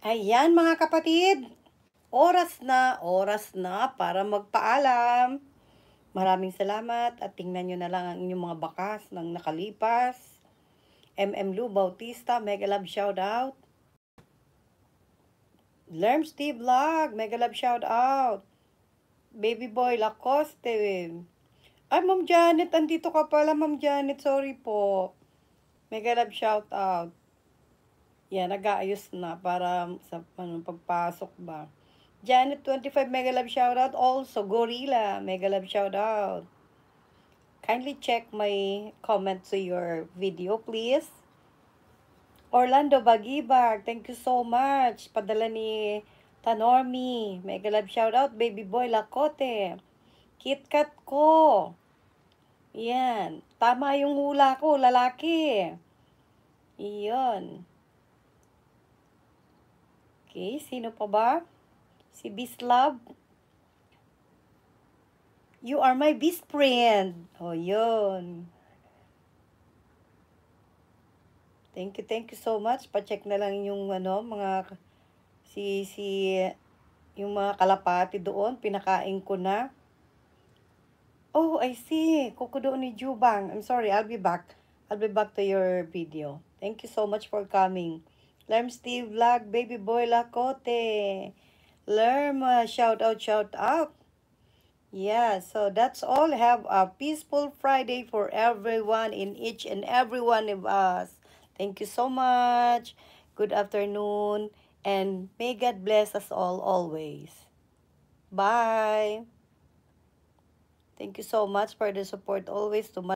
Ayan mga kapatid, oras na, oras na para magpaalam. Maraming salamat at tingnan nyo na lang ang inyong mga bakas ng nakalipas. MM Lou Bautista, mega love shout out. Lerm Steve Vlog, mega love shout out. Baby Boy Lacoste. Ay, Ma'am Janet, andito ka pala, Ma'am Janet. Sorry po. Mega love shout out. Yan, nag-aayos na para sa ano, pagpasok ba. Janet, 25 mega love shoutout. Also, Gorilla, mega love shoutout. Kindly check my comment to your video, please. Orlando Bagibag, thank you so much. Padala ni Tanormi. Mega love shoutout, baby boy Lakote. KitKat ko. Yan. Tama yung hula ko, lalaki. Iyon. Okay, sino pa ba? Si Bislab. You are my best friend. oh, yun. Thank you, thank you so much. Pa-check na lang yung ano, mga si si yung mga kalapati doon, pinakain ko na. Oh, I see. Kukudo ni Jubang. I'm sorry, I'll be back. I'll be back to your video. Thank you so much for coming. Lerm Steve Vlog, Baby Boy Lakote. Lerm, uh, shout out, shout out. Yeah, so that's all. Have a peaceful Friday for everyone in each and every one of us. Thank you so much. Good afternoon. And may God bless us all always. Bye. Thank you so much for the support always to my